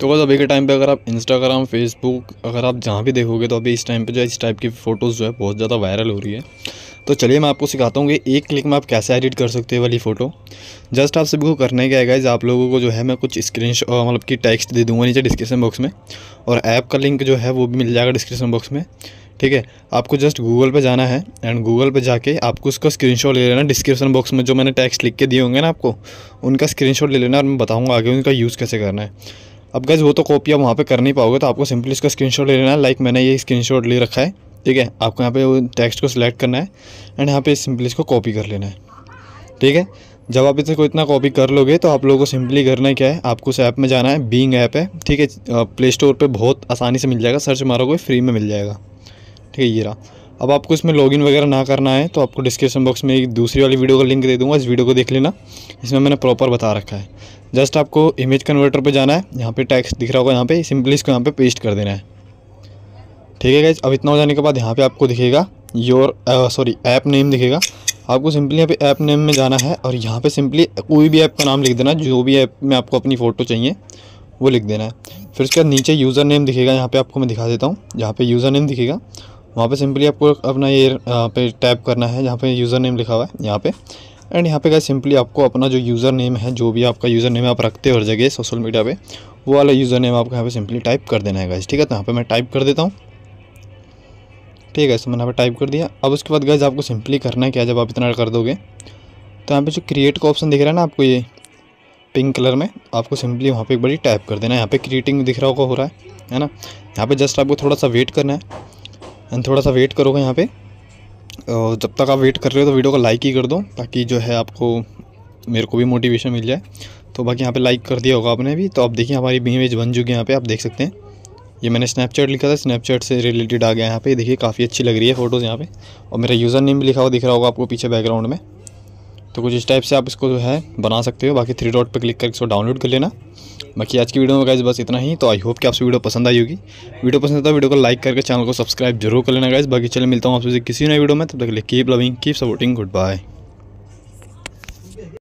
तो बस अभी के टाइम पे अगर आप इंस्टाग्राम फेसबुक अगर आप जहाँ भी देखोगे तो अभी इस टाइम पे जो है इस टाइप की फ़ोटोज़ जो है बहुत ज़्यादा वायरल हो रही है तो चलिए मैं आपको सिखाता हूँ कि एक क्लिक में आप कैसे एडिट कर सकते हो वाली फ़ोटो जस्ट आप सभी को करने क्या है गाइज आप लोगों को जो है मैं कुछ स्क्रीन मतलब कि टेक्स्ट दे दूँगा नीचे डिस्क्रिप्शन बॉक्स में और ऐप का लिंक जो है वो भी मिल जाएगा डिस्क्रिप्शन बॉक्स में ठीक है आपको जस्ट गूगल पे जाना है एंड गूगल पे जाके आपको उसका स्क्रीनशॉट ले लेना डिस्क्रिप्शन बॉक्स में जो मैंने टैक्स लिख के दिए होंगे ना आपको उनका स्क्रीनशॉट ले लेना और मैं बताऊँगा आगे उनका यूज़ कैसे करना है अब गैस वो तो कॉपी आप वहाँ पर कर नहीं पाओगे तो आपको सिंपली इसका स्क्रीनशॉट ले लेना है लाइक मैंने ये स्क्रीनशॉट ले रखा है ठीक है आपको यहाँ पे वो टेक्स्ट को सिलेक्ट करना है एंड यहाँ पे सिंपली इसको कॉपी कर लेना है ठीक है जब आप इसको इतना कॉपी कर लोगे तो आप लोगों को सिंपली करना क्या है आपको उस ऐप में जाना है बींग ऐप है ठीक है प्ले स्टोर पर बहुत आसानी से मिल जाएगा सर्च मारोगे फ्री में मिल जाएगा ठीक है ये रहा अब आपको इसमें लॉगिन वगैरह ना करना है तो आपको डिस्क्रिप्शन बॉक्स में एक दूसरी वाली वीडियो का लिंक दे दूंगा इस वीडियो को देख लेना इसमें मैंने प्रॉपर बता रखा है जस्ट आपको इमेज कन्वर्टर पे जाना है यहाँ पे टैक्स दिख रहा होगा यहाँ पे सिंपली इसको यहाँ पे पेस्ट कर देना है ठीक है अब इतना हो जाने के बाद यहाँ पे आपको दिखेगा योर सॉरी ऐप नेम दिखेगा आपको सिंपली यहाँ पे ऐप नेम में जाना है और यहाँ पे सिंपली कोई भी ऐप का नाम लिख देना जो भी ऐप में आपको अपनी फ़ोटो चाहिए वो लिख देना है फिर उसके बाद नीचे यूज़र नेम दिखेगा यहाँ पे आपको मैं दिखा देता हूँ जहाँ पे यूज़र नेम दिखेगा वहाँ पे सिंपली आपको अपना ये पे टैप करना है जहाँ पे यूज़र नेम लिखा हुआ है यहाँ पर एंड यहाँ पे क्या सिंपली आपको अपना जो यूज़र नेम है जो भी आपका यूज़र नेम आप रखते हो हर जगह सोशल मीडिया पे वो वाला यूज़र नेम आपको यहाँ पे सिंपली टाइप कर देना है गाइज ठीक है तो यहाँ पे मैं टाइप कर देता हूँ ठीक है तो मैंने यहाँ पे टाइप कर दिया अब उसके बाद गाइज आपको सिंपली करना है क्या जब आप इतना कर दोगे तो यहाँ पर जो क्रिएट का ऑप्शन दिख रहा है ना आपको ये पिंक कलर में आपको सिंपली वहाँ पर एक बड़ी टाइप कर देना है यहाँ पर क्रिएटिंग दिख रहा होगा हो रहा है है ना यहाँ पर जस्ट आपको थोड़ा सा वेट करना है एंड थोड़ा सा वेट करोगे यहाँ पर और जब तक आप वेट कर रहे हो तो वीडियो को लाइक ही कर दो ताकि जो है आपको मेरे को भी मोटिवेशन मिल जाए तो बाकी यहाँ पे लाइक कर दिया होगा आपने भी तो आप देखिए हमारी बी इमेज बन चुकी है यहाँ पे आप देख सकते हैं ये मैंने स्नैपचैट लिखा था स्नैपचैट से रिलेटेड आ गया यहाँ पे देखिए काफ़ी अच्छी लग रही है फ़ोटोज़ यहाँ पे और मेरा यूज़र नेम भी लिखा हुआ दिख रहा होगा आपको पीछे बैकग्राउंड में तो कुछ इस टाइप से आप इसको जो है बना सकते हो बाकी थ्री डॉट पर क्लिक करके इसको डाउनलोड कर लेना बाकी आज की वीडियो में गाइज बस इतना ही तो आई होप कि आपसे वीडियो पसंद आई होगी वीडियो पसंद आता है वीडियो को लाइक करके चैनल को सब्सक्राइब जरूर कर लेना गाइज बाकी चले मिलता हूँ आपसे किसी नई वीडियो में तब तक लिए keep loving keep supporting good bye